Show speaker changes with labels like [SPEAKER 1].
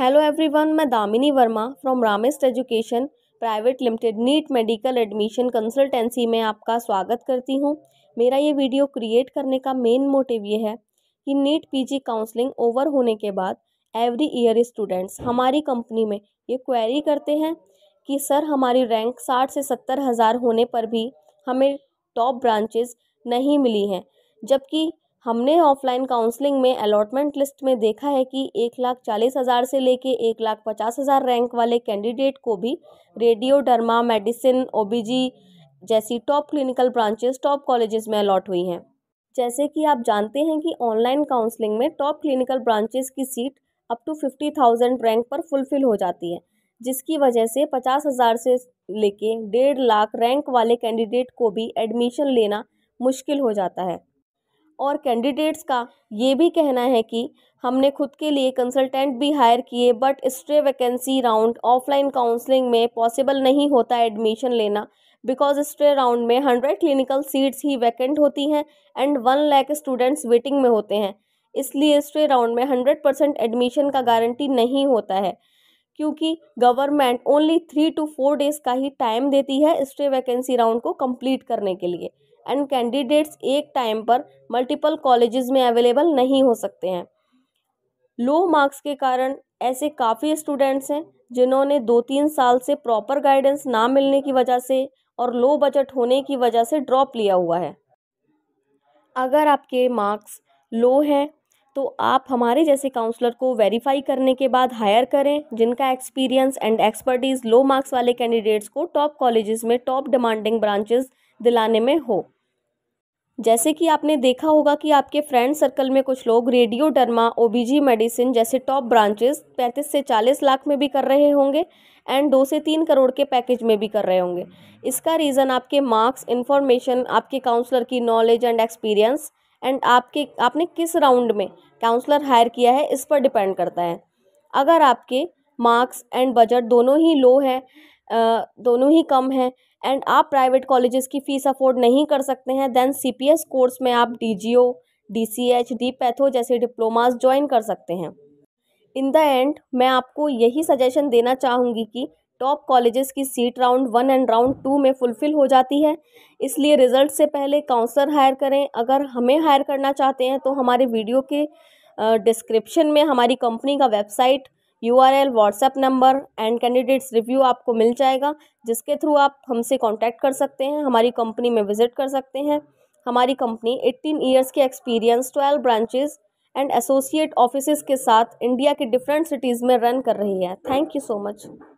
[SPEAKER 1] hello everyone मैं Damini Verma from रामेस्ट education private limited NEET medical admission consultancy में आपका स्वागत करती हूँ मेरा ये वीडियो क्रिएट करने का मेन मोटिव ये है कि नीट पीजी काउंसलिंग ओवर होने के बाद एवरी ईयर स्टूडेंट्स हमारी कंपनी में ये क्वेरी करते हैं कि सर हमारी रैंक साठ से सत्तर हज़ार होने पर भी हमें टॉप ब्रांचेज नहीं मिली हैं जबकि हमने ऑफलाइन काउंसलिंग में अलॉटमेंट लिस्ट में देखा है कि एक लाख चालीस हज़ार से लेके एक लाख पचास हज़ार रैंक वाले कैंडिडेट को भी रेडियोडर्मा मेडिसिन ओ जैसी top clinical branches top colleges में अलॉट हुई हैं जैसे कि आप जानते हैं कि ऑनलाइन काउंसलिंग में टॉप क्लिनिकल ब्रांचेस की seat up to fifty thousand rank पर फुलफिल हो जाती है जिसकी वजह से पचास हज़ार से लेके डेढ़ लाख रैंक वाले कैंडिडेट को भी एडमिशन लेना मुश्किल हो जाता है और कैंडिडेट्स का ये भी कहना है कि हमने खुद के लिए कंसल्टेंट भी हायर किए but stray vacancy round offline counselling में पॉसिबल नहीं होता एडमिशन लेना बिकॉज स्ट्रे राउंड में हंड्रेड क्लिनिकल सीट्स ही वैकेंट होती हैं and one lakh students waiting में होते हैं इसलिए स्ट्रे राउंड में हंड्रेड परसेंट एडमिशन का गारंटी नहीं होता है क्योंकि government only three two four days का ही टाइम देती है स्ट्रे वैकेंसी राउंड को कंप्लीट करने के लिए एंड कैंडिडेट्स एक टाइम पर मल्टीपल कॉलेजेस में अवेलेबल नहीं हो सकते हैं लो मार्क्स के कारण ऐसे काफ़ी स्टूडेंट्स हैं जिन्होंने दो तीन साल से प्रॉपर गाइडेंस ना मिलने की वजह से और लो बजट होने की वजह से ड्रॉप लिया हुआ है अगर आपके मार्क्स लो हैं तो आप हमारे जैसे काउंसलर को वेरीफाई करने के बाद हायर करें जिनका experience and expertise low marks वाले कैंडिडेट्स को टॉप कॉलेजेस में टॉप डिमांडिंग ब्रांचेस दिलाने में हो जैसे कि आपने देखा होगा कि आपके फ्रेंड सर्कल में कुछ लोग रेडियो डर्मा ओ मेडिसिन जैसे टॉप ब्रांचेस 35 से 40 लाख में भी कर रहे होंगे एंड दो से तीन करोड़ के पैकेज में भी कर रहे होंगे इसका रीज़न आपके मार्क्स इन्फॉर्मेशन आपके काउंसलर की नॉलेज एंड एक्सपीरियंस एंड आपके आपने किस राउंड में काउंसलर हायर किया है इस पर डिपेंड करता है अगर आपके मार्क्स एंड बजट दोनों ही लो हैं दोनों ही कम हैं एंड आप प्राइवेट कॉलेजेस की फ़ीस अफोर्ड नहीं कर सकते हैं then C P S course में आप D G O D C H D patho जैसे डिप्लोमास ज्वाइन कर सकते हैं इन द एंड मैं आपको यही सजेशन देना चाहूँगी कि टॉप कॉलेजेस की seat round one and round two में फुलफ़िल हो जाती है इसलिए रिज़ल्ट से पहले काउंसलर हायर करें अगर हमें हायर करना चाहते हैं तो हमारे वीडियो के डिस्क्रिप्शन में हमारी कंपनी का website U R L WhatsApp number and candidates review आपको मिल जाएगा जिसके थ्रू आप हमसे कांटेक्ट कर सकते हैं हमारी कंपनी में विजिट कर सकते हैं हमारी कंपनी 18 इयर्स के experience 12 branches and associate office के साथ इंडिया के डिफरेंट सिटीज़ में रन कर रही है थैंक यू सो मच